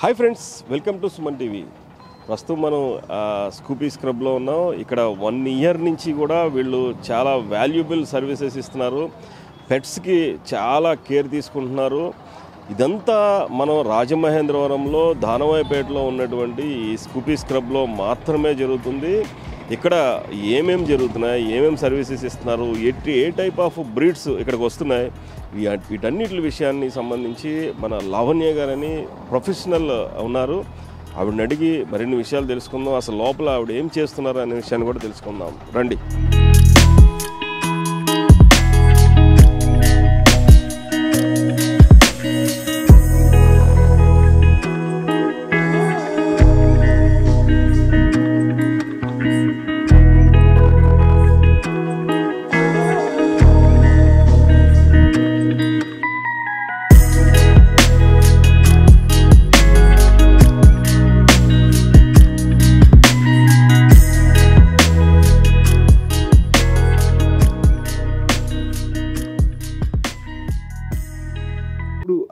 Hi friends welcome to Suman TV ప్రస్తుతం మనం స్కూపీ స్క్రబ్లో ఉన్నాం ఇక్కడ వన్ ఇయర్ నుంచి కూడా వీళ్ళు చాలా వాల్యుబుల్ సర్వీసెస్ ఇస్తున్నారు పెట్స్కి చాలా కేర్ తీసుకుంటున్నారు ఇదంతా మనం రాజమహేంద్రవరంలో దానవాయపేటలో ఉన్నటువంటి ఈ స్కూపీ స్క్రబ్లో మాత్రమే జరుగుతుంది ఇక్కడ ఏమేమి జరుగుతున్నాయి ఏమేమి సర్వీసెస్ ఇస్తున్నారు ఎట్టి ఏ టైప్ ఆఫ్ బ్రీడ్స్ ఇక్కడికి వస్తున్నాయి వీటన్నిటి విషయాన్ని సంబంధించి మన లావణ్య గారని ప్రొఫెషనల్ ఉన్నారు ఆవిడని అడిగి మరిన్ని విషయాలు తెలుసుకుందాం అసలు లోపల ఆవిడ ఏం చేస్తున్నారు అనే విషయాన్ని కూడా తెలుసుకుందాం రండి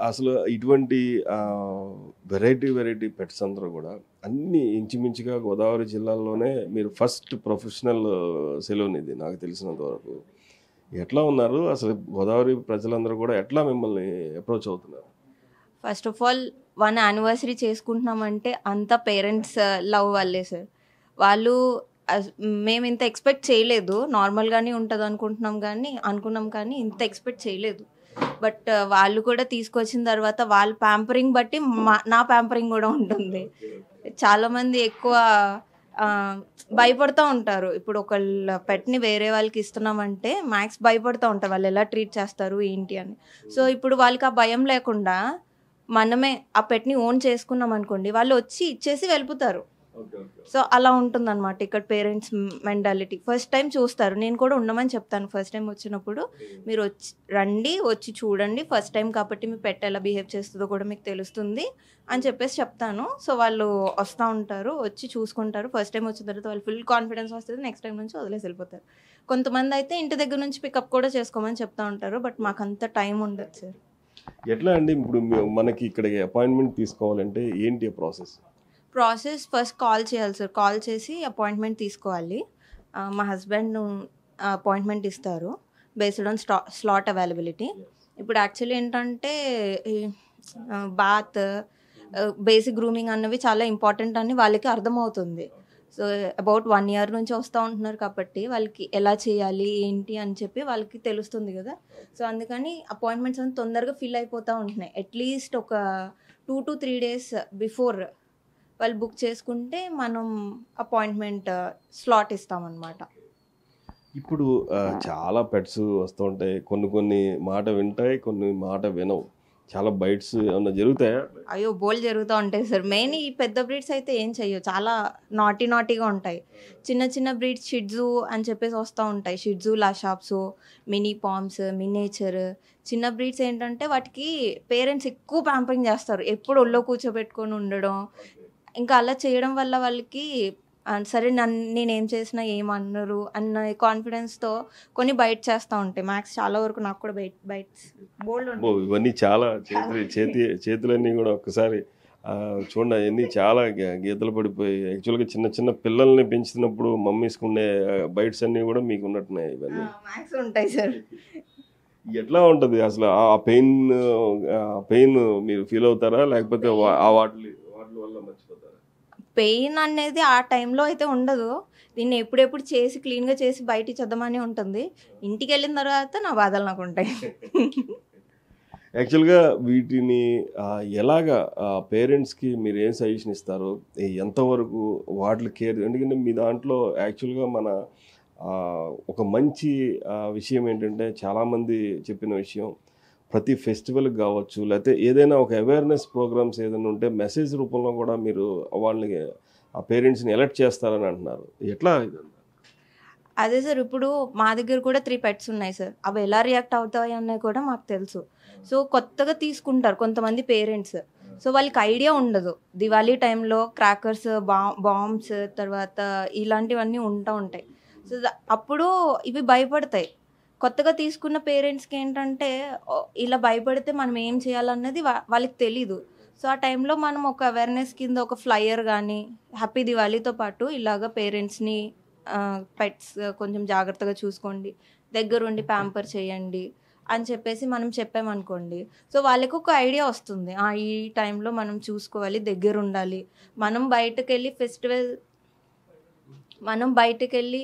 అసలు ఇటువంటి వెరైటీ వెరైటీ పెట్స్ అందరూ కూడా అన్ని ఇంచుమించుగా గోదావరి జిల్లాలోనే మీరు ఫస్ట్ ప్రొఫెషనల్ సెలూన్ ఇది నాకు తెలిసినంత వరకు ఎట్లా ఉన్నారు అసలు గోదావరి ప్రజలందరూ కూడా ఎట్లా మిమ్మల్ని అప్రోచ్ అవుతున్నారు first of all one anniversary చేసుకుంటున్నామంటే అంత పేరెంట్స్ లవ్ వాళ్ళే సార్ వాళ్ళు మేము ఇంత ఎక్స్పెక్ట్ చేయలేదు నార్మల్గానే ఉంటుంది అనుకుంటున్నాం కానీ అనుకున్నాం కానీ ఇంత ఎక్స్పెక్ట్ చేయలేదు బట్ వాళ్ళు కూడా తీసుకొచ్చిన తర్వాత వాళ్ళ ప్యాంపరింగ్ బట్టి మా నా ప్యాంపరింగ్ కూడా ఉంటుంది చాలామంది ఎక్కువ భయపడుతూ ఉంటారు ఇప్పుడు ఒకళ్ళ పెట్ని వేరే వాళ్ళకి ఇస్తున్నామంటే మ్యాక్స్ భయపడుతూ ఉంటారు వాళ్ళు ఎలా ట్రీట్ చేస్తారు ఏంటి అని సో ఇప్పుడు వాళ్ళకి ఆ భయం లేకుండా మనమే ఆ పెట్ని ఓన్ చేసుకున్నాం అనుకోండి వాళ్ళు వచ్చి ఇచ్చేసి వెళ్ళిపోతారు సో అలా ఉంటుందన్నమాట ఇక్కడ పేరెంట్స్ మెంటాలిటీ ఫస్ట్ టైం చూస్తారు నేను కూడా ఉండమని చెప్తాను ఫస్ట్ టైం వచ్చినప్పుడు hmm. మీరు వచ్చి రండి వచ్చి చూడండి ఫస్ట్ టైం కాబట్టి మీ పెట్ట ఎలా బిహేవ్ చేస్తుందో కూడా మీకు తెలుస్తుంది అని hmm. చెప్పేసి చెప్తాను సో వాళ్ళు వస్తూ ఉంటారు వచ్చి చూసుకుంటారు ఫస్ట్ టైం వచ్చిన తర్వాత వాళ్ళు ఫుల్ కాన్ఫిడెన్స్ వస్తుంది నెక్స్ట్ టైం నుంచి వదిలేసి వెళ్ళిపోతారు కొంతమంది అయితే ఇంటి దగ్గర నుంచి పికప్ కూడా చేసుకోమని చెప్తా ఉంటారు బట్ మాకంత టైం ఉండదు సార్ ఎట్లా అండి ఇప్పుడు మనకి ఇక్కడ అపాయింట్మెంట్ తీసుకోవాలంటే ఏంటి ప్రాసెస్ ప్రాసెస్ ఫస్ట్ కాల్ చేయాలి సార్ కాల్ చేసి అపాయింట్మెంట్ తీసుకోవాలి మా హస్బెండ్ అపాయింట్మెంట్ ఇస్తారు బేస్డ్ ఆన్ స్టా స్లాట్ అవైలబిలిటీ ఇప్పుడు యాక్చువల్లీ ఏంటంటే బాత్ బేసిక్ గ్రూమింగ్ అన్నవి చాలా ఇంపార్టెంట్ అని వాళ్ళకి అర్థమవుతుంది సో అబౌట్ వన్ ఇయర్ నుంచి వస్తూ ఉంటున్నారు కాబట్టి వాళ్ళకి ఎలా చేయాలి ఏంటి అని చెప్పి వాళ్ళకి తెలుస్తుంది కదా సో అందుకని అపాయింట్మెంట్స్ అని తొందరగా ఫిల్ అయిపోతూ ఉంటున్నాయి అట్లీస్ట్ ఒక two to three days before వాళ్ళు బుక్ చేసుకుంటే మనం అపాయింట్మెంట్ స్లాట్ ఇస్తామన్నమాట ఇప్పుడు చాలా పెట్స్ వస్తూ ఉంటాయి కొన్ని కొన్ని మాట వింటాయి కొన్ని మాట వినవు చాలా బైట్స్ ఏమన్నా జరుగుతాయా అయ్యో బోల్ జరుగుతూ ఉంటాయి సార్ మెయిన్ ఈ పెద్ద బ్రీడ్స్ అయితే ఏం చెయ్యో చాలా నాటీ నాటీగా ఉంటాయి చిన్న చిన్న బ్రీడ్స్ షిడ్జు అని చెప్పేసి వస్తూ ఉంటాయి shih tzu lhasa apsos mini poms miniature చిన్న బ్రీడ్స్ ఏంటంటే వాటికి పేరెంట్స్ ఎక్కువ ప్యాంపరింగ్ చేస్తారు ఎప్పుడు ఒళ్ళో కూర్చోబెట్టుకొని ఉండడం ఇంకా అలా చేయడం వల్ల వాళ్ళకి సరే నన్ను నేనేం చేసినా ఏమన్నారు అన్న కాన్ఫిడెన్స్తో కొన్ని బయట చేస్తూ ఉంటాయి మ్యాథ్స్ చాలా వరకు నాకు కూడా బయట బయట బోల్డ్ ఇవన్నీ చాలా చేతులు చేతి చేతులన్నీ కూడా ఒక్కసారి చూడండి అవన్నీ చాలా గీతలు పడిపోయి యాక్చువల్గా చిన్న చిన్న పిల్లల్ని పెంచుతున్నప్పుడు మమ్మీస్ ఉండే బైట్స్ అన్నీ కూడా మీకు ఉన్నట్టున్నాయి ఇవన్నీ ఉంటాయి సార్ ఎట్లా ఉంటుంది అసలు ఆ పెయిన్ పెయిన్ మీరు ఫీల్ అవుతారా లేకపోతే ఆ వాటి వాటి వల్ల పెయిన్ అనేది ఆ టైంలో అయితే ఉండదు దీన్ని ఎప్పుడెప్పుడు చేసి క్లీన్గా చేసి బయట ఇచ్చేద్దామని ఉంటుంది ఇంటికి వెళ్ళిన తర్వాత నా బాధలు నాకు ఉంటాయి యాక్చువల్గా వీటిని ఎలాగ పేరెంట్స్కి మీరు ఏం సజెషన్ ఇస్తారు ఎంతవరకు వాటి కేర్ ఎందుకంటే మీ దాంట్లో యాక్చువల్గా మన ఒక మంచి విషయం ఏంటంటే చాలామంది చెప్పిన విషయం ప్రతి ఫెస్టివల్ కావచ్చు లేకపోతే ఏదైనా ఒక అవేర్నెస్ ప్రోగ్రామ్స్ ఏదైనా ఉంటే మెసేజ్ రూపంలో కూడా మీరు వాళ్ళని ఆ పేరెంట్స్ని ఎలర్ట్ చేస్తారని అంటున్నారు ఎట్లా అదే సార్ ఇప్పుడు మా దగ్గర కూడా త్రీ పెట్స్ ఉన్నాయి సార్ అవి ఎలా రియాక్ట్ అవుతాయి అన్నవి కూడా మాకు తెలుసు సో కొత్తగా తీసుకుంటారు కొంతమంది పేరెంట్స్ సో వాళ్ళకి ఐడియా ఉండదు దివాళీ టైంలో క్రాకర్స్ బా బాంబ్స్ తర్వాత ఇలాంటివన్నీ ఉంటా ఉంటాయి సో అప్పుడు ఇవి భయపడతాయి కొత్తగా తీసుకున్న పేరెంట్స్కి ఏంటంటే ఇలా భయపడితే మనం ఏం చేయాలన్నది వాళ్ళకి తెలీదు సో ఆ టైంలో మనం ఒక అవేర్నెస్ కింద ఒక ఫ్లయర్ కానీ హ్యాపీ దివాళీతో పాటు ఇలాగ పేరెంట్స్ని పెట్స్ కొంచెం జాగ్రత్తగా చూసుకోండి దగ్గరుండి ప్యాంపర్ చేయండి అని చెప్పేసి మనం చెప్పామనుకోండి సో వాళ్ళకి ఒక ఐడియా వస్తుంది ఈ టైంలో మనం చూసుకోవాలి దగ్గర ఉండాలి మనం బయటకు వెళ్ళి ఫెస్టివల్ మనం బయటకు వెళ్ళి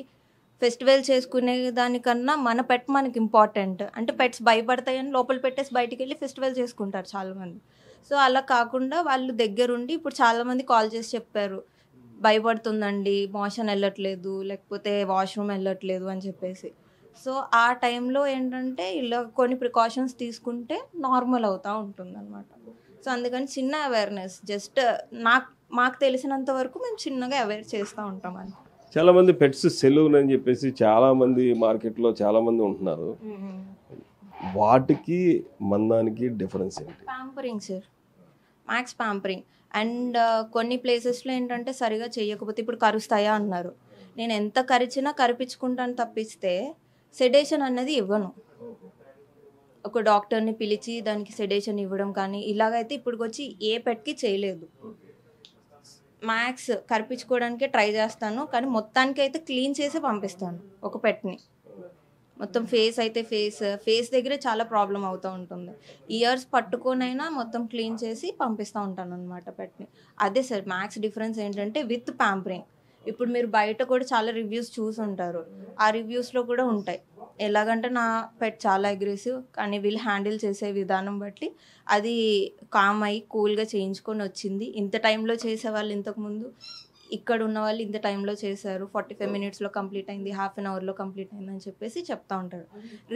ఫెస్టివల్ చేసుకునే దానికన్నా మన పెట్ మనకి ఇంపార్టెంట్ అంటే పెట్స్ భయపడతాయని లోపల పెట్టేసి బయటికి వెళ్ళి ఫెస్టివల్ చేసుకుంటారు చాలామంది సో అలా కాకుండా వాళ్ళు దగ్గరుండి ఇప్పుడు చాలామంది కాల్ చేసి చెప్పారు భయపడుతుందండి మోషన్ వెళ్ళట్లేదు లేకపోతే వాష్రూమ్ వెళ్ళట్లేదు అని చెప్పేసి సో ఆ టైంలో ఏంటంటే ఇలా కొన్ని ప్రికాషన్స్ తీసుకుంటే నార్మల్ అవుతూ ఉంటుంది అనమాట సో అందుకని చిన్న అవేర్నెస్ జస్ట్ నాకు మాకు తెలిసినంత వరకు మేము చిన్నగా అవేర్ చేస్తూ ఉంటామని చాలామంది పెట్స్ సెలూన్ అని చెప్పేసి చాలామంది మార్కెట్లో చాలామంది ఉంటున్నారు వాటికి మందానికి డిఫరెన్స్ ఏంటి pampering sir Max pampering and కొన్ని ప్లేసెస్లో ఏంటంటే సరిగా చేయకపోతే ఇప్పుడు కరుస్తాయా అన్నారు నేను ఎంత కరిచినా కరిపించుకుంటాను తప్పిస్తే సెడేషన్ అన్నది ఇవ్వను ఒక డాక్టర్ని పిలిచి దానికి సెడేషన్ ఇవ్వడం కానీ ఇలాగైతే ఇప్పటికొచ్చి వచ్చి ఏ పెట్కి చేయలేదు మ్యాక్స్ కరిపించుకోవడానికి ట్రై చేస్తాను కానీ మొత్తానికి అయితే క్లీన్ చేసి పంపిస్తాను ఒక పెట్ని మొత్తం ఫేస్ అయితే ఫేస్ ఫేస్ దగ్గరే చాలా ప్రాబ్లం అవుతూ ఉంటుంది ఇయర్స్ పట్టుకొనైనా మొత్తం క్లీన్ చేసి పంపిస్తూ ఉంటాను అనమాట పెట్ని అదే సార్ మ్యాక్స్ డిఫరెన్స్ ఏంటంటే విత్ ప్యాంపరింగ్ ఇప్పుడు మీరు బయట కూడా చాలా రివ్యూస్ చూసి ఉంటారు ఆ రివ్యూస్లో కూడా ఉంటాయి ఎలాగంటే నా పెట్ చాలా అగ్రెసివ్ కానీ వీళ్ళు హ్యాండిల్ చేసే విధానం బట్టి అది కామ్ అయ్యి కూల్గా చేయించుకొని వచ్చింది ఇంత టైంలో చేసేవాళ్ళు ఇంతకుముందు ఇక్కడ ఉన్న వాళ్ళు ఇంత టైంలో చేశారు ఫార్టీ ఫైవ్ మినిట్స్లో కంప్లీట్ అయింది హాఫ్ అన్ అవర్లో కంప్లీట్ అయింది అని చెప్పేసి చెప్తా ఉంటారు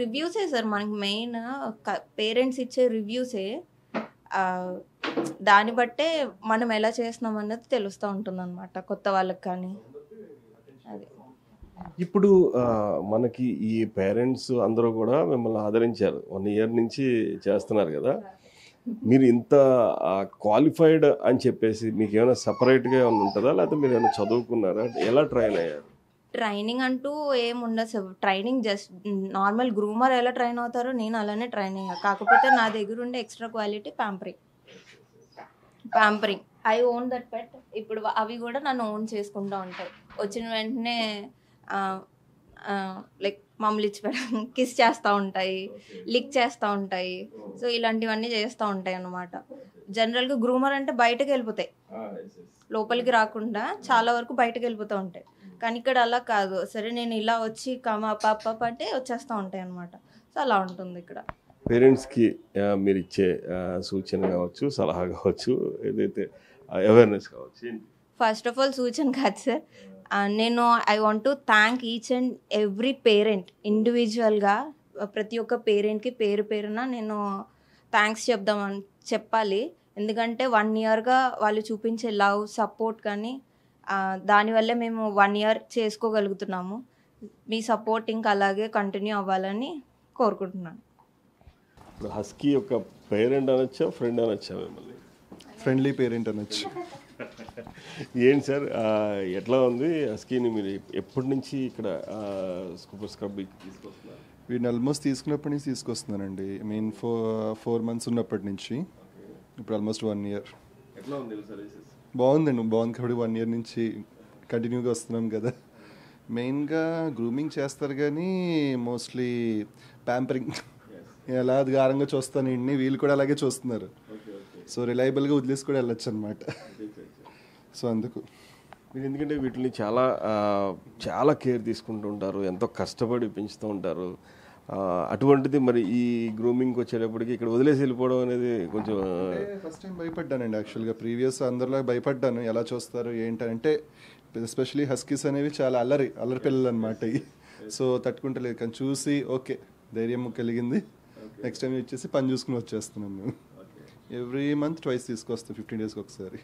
రివ్యూసే సార్ మనకి మెయిన్ పేరెంట్స్ ఇచ్చే రివ్యూసే దాన్ని బట్టే మనం ఎలా చేస్తున్నాం అన్నది తెలుస్తూ ఉంటుంది అనమాట కొత్త వాళ్ళకి కానీ అది ఇప్పుడు మనకి ఈ పేరెంట్స్ అందరూ కూడా మిమ్మల్ని ఆదరించారు వన్ ఇయర్ నుంచి చేస్తున్నారు కదా మీరు ఇంత క్వాలిఫైడ్ అని చెప్పేసి మీకు ఏమైనా సపరేట్గా ఏమైనా ఉంటుందా లేకపోతే మీరు ఏమైనా చదువుకున్నారా ఎలా ట్రైన్ అయ్యారు ట్రైనింగ్ అంటూ ఏముండదు ట్రైనింగ్ జస్ట్ నార్మల్ గ్రూమర్ ఎలా ట్రైన్ అవుతారో నేను అలానే ట్రైన్ అయ్యా కాకపోతే నా దగ్గర ఉండే extra quality pampering pampering I own that pet ఇప్పుడు అవి కూడా నన్ను ఓన్ చేసుకుంటూ ఉంటాయి వచ్చిన వెంటనే లైక్ మమ్మల్ని ఇచ్చిపెట్టడం కిస్ చేస్తూ ఉంటాయి లిక్ చేస్తూ ఉంటాయి సో ఇలాంటివన్నీ చేస్తూ ఉంటాయి అన్నమాట జనరల్గా గ్రూమర్ అంటే బయటకు వెళ్ళిపోతాయి ah, లోపలికి రాకుండా చాలా వరకు బయటకు వెళ్ళిపోతూ ఉంటాయి కానీ ఇక్కడ అలా కాదు సరే నేను ఇలా వచ్చి కమా పాప అంటే వచ్చేస్తూ ఉంటాయి అనమాట సో అలా ఉంటుంది ఇక్కడ పేరెంట్స్కి మీరు ఇచ్చే సూచన కావచ్చు సలహా కావచ్చు ఏదైతే అవేర్నెస్ కావచ్చు ఫస్ట్ ఆఫ్ ఆల్ సూచన కాదు సార్ నేను I want to thank each and every parent ఇండివిజువల్గా ప్రతి ఒక్క పేరెంట్కి పేరు పేరున నేను థ్యాంక్స్ చెప్దామని చెప్పాలి ఎందుకంటే వన్ ఇయర్గా వాళ్ళు చూపించే లవ్ సపోర్ట్ కానీ దానివల్ల మేము వన్ ఇయర్ చేసుకోగలుగుతున్నాము మీ సపోర్ట్ ఇంకా అలాగే కంటిన్యూ అవ్వాలని కోరుకుంటున్నాను హస్కీ యొక్క పేరెంట్ అనొచ్చా ఫ్రెండ్ అనొచ్చా మిమ్మల్ని ఫ్రెండ్లీ పేరెంట్ అనొచ్చు ఏంటి సార్ ఎట్లా ఉంది స్కీన్ మీరు ఎప్పటి నుంచి ఇక్కడ సూపర్ స్క్రబ్ తీసుకొస్తున్నారు వీటిని ఆల్మోస్ట్ తీసుకున్నప్పటి నుంచి తీసుకొస్తున్నానండి I mean four four months ఉన్నప్పటి నుంచి ఇప్పుడు ఆల్మోస్ట్ వన్ ఇయర్ ఎట్లా ఉంది బాగుందండి బాగుంది కాబట్టి వన్ ఇయర్ నుంచి కంటిన్యూగా వస్తున్నాం కదా మెయిన్గా గ్రూమింగ్ చేస్తారు కానీ మోస్ట్లీ ప్యాంపరింగ్ ఎలా గారంగా చూస్తాను వీళ్ళు కూడా అలాగే చూస్తున్నారు సో రిలయబుల్గా వదిలేసి కూడా వెళ్ళొచ్చు అనమాట సో అందుకు మీరు ఎందుకంటే వీటిని చాలా చాలా కేర్ తీసుకుంటూ ఉంటారు ఎంతో కష్టపడి పెంచుతూ ఉంటారు అటువంటిది మరి ఈ గ్రూమింగ్కి వచ్చేటప్పటికి ఇక్కడ వదిలేసి వెళ్ళిపోవడం అనేది కొంచెం ఫస్ట్ టైం భయపడ్డానండి యాక్చువల్గా ప్రీవియస్ అందరిలో భయపడ్డాను ఎలా చూస్తారు ఏంటంటే ఎస్పెషలీ హస్కీస్ అనేవి చాలా అల్లరి అల్లరి పిల్లలు అనమాట సో తట్టుకుంటలేదు కానీ చూసి ఓకే ధైర్యం కలిగింది నెక్స్ట్ టైం ఇచ్చేసి పని చూసుకుని వచ్చేస్తున్నాను ఎవ్రీ మంత్ ట్వైస్ తీసుకొస్తాను ఫిఫ్టీన్ డేస్కి ఒకసారి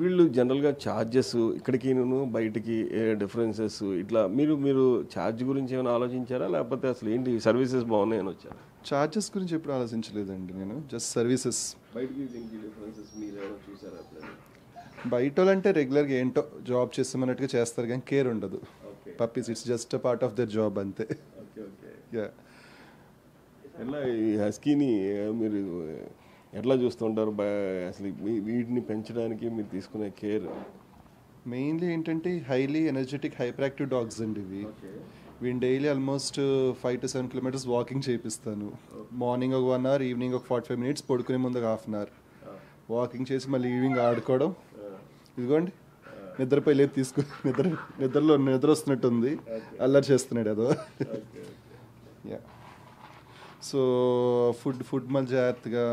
వీళ్ళు జనరల్గా ఛార్జెస్ ఇక్కడికి నేను బయటికి డిఫరెన్సెస్ ఇట్లా మీరు మీరు ఛార్జ్ గురించి ఏమైనా ఆలోచించారా లేకపోతే అసలు ఏంటి సర్వీసెస్ బాగున్నాయని వచ్చారా ఛార్జెస్ గురించి ఎప్పుడు ఆలోచించలేదండి నేను జస్ట్ సర్వీసెస్ బయటికి డిఫరెన్సెస్ మీరు బయట వాళ్ళంటే రెగ్యులర్గా ఏంటో జాబ్ చేస్తామన్నట్టుగా చేస్తారు కానీ కేర్ ఉండదు puppies it's just part of their job అంతే యా ఎలా ఈ హస్కీని మీరు ఎట్లా చూస్తుంటారు అసలు వీటిని పెంచడానికి మీరు తీసుకునే కేర్ మెయిన్లీ ఏంటంటే highly energetic hyper active dogs అండి ఇవి వీని daily almost five to seven kilometres walking చేపిస్తాను మార్నింగ్ ఒక వన్ అవర్ ఈవినింగ్ ఒక ఫార్టీ ఫైవ్ మినిట్స్ పడుకునే ముందు హాఫ్ అన్ అవర్ వాకింగ్ చేసి మళ్ళీ ఈవినింగ్ ఆడుకోవడం ah. ఇదిగోండి ah. నిద్రపై లేదు తీసుకో నిద్ర నిద్రలో నిద్ర వస్తున్నట్టుంది అల్లరి చేస్తున్నాడు ఏదో యా సో ఫుడ్ ఫుడ్ మళ్ళీ జాగ్రత్తగా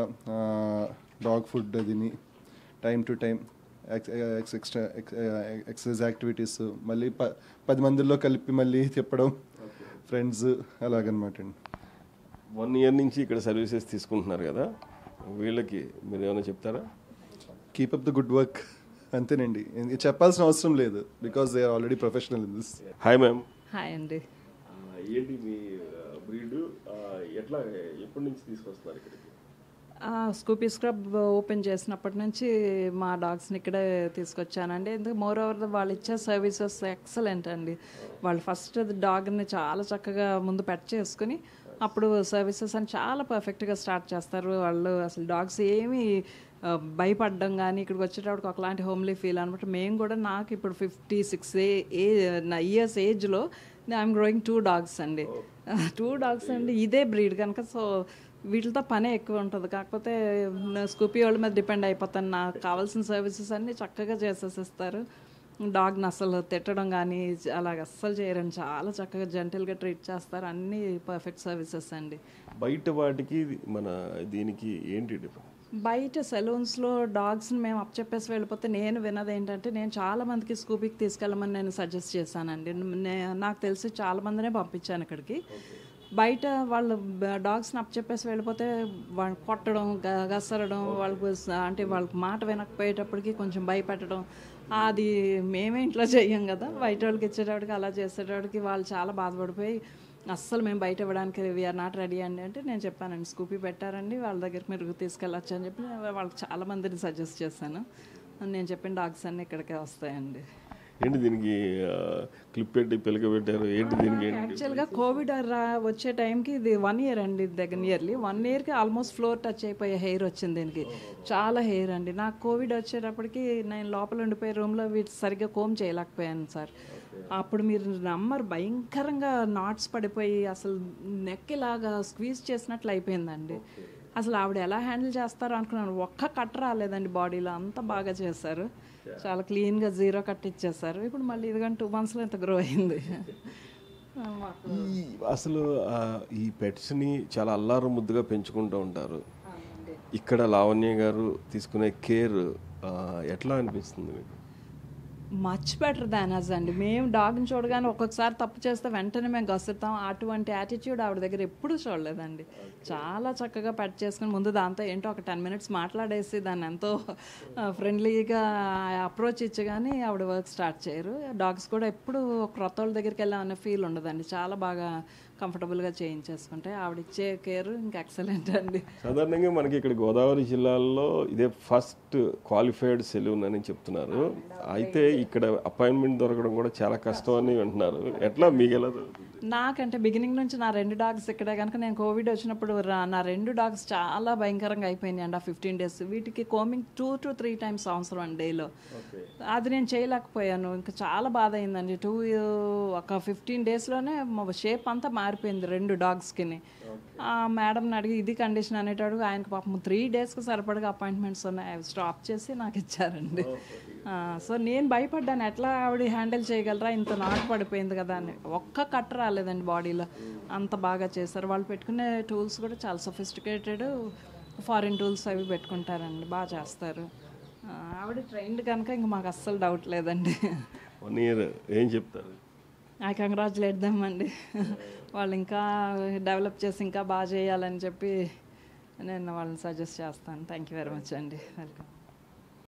డాగ్ ఫుడ్ తిని time to time ex extra exercise activities మళ్ళీ ప పది మందిలో కలిపి మళ్ళీ చెప్పడం ఫ్రెండ్స్ అలాగనమాట అండి వన్ ఇయర్ నుంచి ఇక్కడ సర్వీసెస్ తీసుకుంటున్నారు కదా వీళ్ళకి మీరు ఏమైనా చెప్తారా keep up the good work అంతేనండి చెప్పాల్సిన అవసరం లేదు because they are already professional in this hi ma'am hi అండి ఏంటి మీ ఎట్లా ఎప్పటి నుంచి తీసుకొస్తున్నారు ఇక్కడికి స్కూపీ స్క్రబ్ ఓపెన్ చేసినప్పటి నుంచి మా డాగ్స్ని ఇక్కడే తీసుకొచ్చానండి ఎందుకు మోర్ ఓవర్ వాళ్ళు ఇచ్చే సర్వీసెస్ ఎక్సలెంట్ అండి వాళ్ళు ఫస్ట్ డాగ్ని చాలా చక్కగా ముందు పెట్ చేసుకుని అప్పుడు సర్వీసెస్ అని చాలా పర్ఫెక్ట్గా స్టార్ట్ చేస్తారు వాళ్ళు అసలు డాగ్స్ ఏమి భయపడడం కానీ ఇక్కడికి వచ్చేటప్పటికి ఒకలాంటి హోమ్లీ ఫీల్ అనమాట మేము కూడా నాకు ఇప్పుడు ఫిఫ్టీ సిక్స్ ఏ ఇయర్స్ ఏజ్లో ఐఎమ్ గ్రోయింగ్ టూ డాగ్స్ అండి టూ oh. డాగ్స్ అండి ఇదే బ్రీడ్ కనుక సో వీటితో పనే ఎక్కువ ఉంటుంది కాకపోతే స్కూపీ వాళ్ళ మీద డిపెండ్ అయిపోతాను నాకు కావాల్సిన సర్వీసెస్ అన్నీ చక్కగా చేసేసిస్తారు డాగ్ని అసలు తిట్టడం కానీ అలాగ అస్సలు చేయడం చాలా చక్కగా జెంటల్గా ట్రీట్ చేస్తారు అన్నీ పర్ఫెక్ట్ సర్వీసెస్ అండి బయట వాటికి మన దీనికి ఏంటి డిఫరెన్స్ బయట సెలూన్స్లో డాగ్స్ని మేము అప్పచెప్పేసి వెళ్ళిపోతే నేను విన్నది ఏంటంటే నేను చాలామందికి స్కూబీకి తీసుకెళ్ళమని నేను సజెస్ట్ చేశానండి నాకు తెలిసి చాలామందినే పంపించాను ఇక్కడికి బయట వాళ్ళు డాగ్స్ని అప్పచెప్పేసి వెళ్ళిపోతే వాళ్ళు కొట్టడం గసరడం వాళ్ళకు అంటే వాళ్ళకి మాట వినకపోయేటప్పటికి కొంచెం భయపెట్టడం అది మేమే ఇంట్లో చెయ్యం కదా బయట వాళ్ళకి ఇచ్చేటప్పటికి అలా చేసేటప్పటికి వాళ్ళు చాలా బాధపడిపోయి అస్సలు మేము బయట ఇవ్వడానికి వీఆర్ నాట్ రెడీ అండి అంటే నేను చెప్పానండి స్కూపీ పెట్టారండి వాళ్ళ దగ్గరికి మీరు తీసుకెళ్ళచ్చు అని చెప్పి వాళ్ళకి చాలా మందిని సజెస్ట్ చేశాను నేను చెప్పిన డాగ్స్ అన్నీ ఇక్కడికే వస్తాయండి ఏంటి దీనికి క్లిప్ పెట్టి పిలక పెట్టారు ఏంటి దీనికి యాక్చువల్గా కోవిడ్ రా వచ్చే టైంకి ఇది వన్ ఇయర్ అండి దగ్గర నియర్లీ వన్ ఇయర్కి ఆల్మోస్ట్ ఫ్లోర్ టచ్ అయిపోయే హెయిర్ వచ్చింది దీనికి చాలా హెయిర్ అండి నాకు కోవిడ్ వచ్చేటప్పటికి నేను లోపల ఉండిపోయి రూమ్లో వీటి సరిగ్గా కోమ్ చేయలేకపోయాను సార్ అప్పుడు మీరు నమ్మరు భయంకరంగా నాట్స్ పడిపోయి అసలు నెక్ ఇలాగా స్క్వీజ్ చేసినట్లు అయిపోయిందండి అసలు ఆవిడ ఎలా హ్యాండిల్ చేస్తారో అనుకున్నాను ఒక్క కట్ రాలేదండి బాడీలో అంతా బాగా చేశారు చాలా క్లీన్గా జీరో కట్ ఇచ్చేసారు ఇప్పుడు మళ్ళీ ఇదిగంటే టూ మంత్స్లో ఎంత గ్రో అయింది అసలు ఈ పెట్స్ని చాలా అల్లారు ముద్దుగా పెంచుకుంటూ ఉంటారు ఇక్కడ లావణ్య గారు తీసుకునే కేర్ ఎట్లా అనిపిస్తుంది మీకు మచ్ బెటర్ దాన్ అజ్ అండి మేము డాగ్ని చూడగానే ఒక్కొక్కసారి తప్పు చేస్తే వెంటనే మేము గసుతాం అటువంటి యాటిట్యూడ్ ఆవిడ దగ్గర ఎప్పుడూ చూడలేదండి చాలా చక్కగా పెట్ చేసుకుని ముందు దాంతో ఏంటో ఒక టెన్ మినిట్స్ మాట్లాడేసి దాన్ని ఎంతో ఫ్రెండ్లీగా అప్రోచ్ ఇచ్చి కానీ ఆవిడ వర్క్ స్టార్ట్ చేయరు డాగ్స్ కూడా ఎప్పుడు క్రొత్త వాళ్ళ దగ్గరికి వెళ్ళామనే ఫీల్ ఉండదండి చాలా బాగా కంఫర్టబుల్గా చేయించేసుకుంటే ఇచ్చే కేర్ ఇంకా ఎక్సలెంట్ అండి సాధారణంగా మనకి ఇక్కడ గోదావరి జిల్లాలో ఇదే ఫస్ట్ క్వాలిఫైడ్ సెలూన్ అని చెప్తున్నారు అయితే ఇక్కడ అపాయింట్మెంట్ దొరకడం కూడా చాలా కష్టం అని అంటున్నారు ఎట్లా మీకు ఎలా నాకంటే బిగినింగ్ నుంచి నా రెండు డాగ్స్ ఇక్కడ కనుక నేను కోవిడ్ వచ్చినప్పుడు నా రెండు డాగ్స్ చాలా భయంకరంగా అయిపోయినాయి అండి ఆ ఫిఫ్టీన్ డేస్ వీటికి combing two to three times అవసరం అండి డేలో అది నేను చేయలేకపోయాను ఇంకా చాలా బాధ అయిందండి టూ ఒక ఫిఫ్టీన్ డేస్లోనే షేప్ అంతా మారిపోయింది రెండు డాగ్స్కి మేడంని అడిగి ఇది కండిషన్ అనేటాడు ఆయనకు పాపం త్రీ డేస్కి సరిపడగా అపాయింట్మెంట్స్ ఉన్నాయి స్టాప్ చేసి నాకు ఇచ్చారండి సో నేను భయపడ్డాను ఎట్లా ఆవిడ హ్యాండిల్ చేయగలరా ఇంత నాటు పడిపోయింది కదా అని ఒక్క కట్ రాలేదండి బాడీలో అంత బాగా చేశారు వాళ్ళు పెట్టుకునే టూల్స్ కూడా చాలా సొఫిస్టికేటెడ్ ఫారిన్ టూల్స్ అవి పెట్టుకుంటారండి బాగా చేస్తారు ఆవిడ ట్రైన్డ్ కనుక ఇంక మాకు అస్సలు డౌట్ లేదండి వన్ ఇయర్ ఏం చెప్తారు ఐ కంగ్రాచులేట్ దామండి అండి వాళ్ళు ఇంకా డెవలప్ చేసి ఇంకా బాగా చేయాలని చెప్పి నేను వాళ్ళని సజెస్ట్ చేస్తాను థ్యాంక్ యూ వెరీ మచ్ అండి వెల్కమ్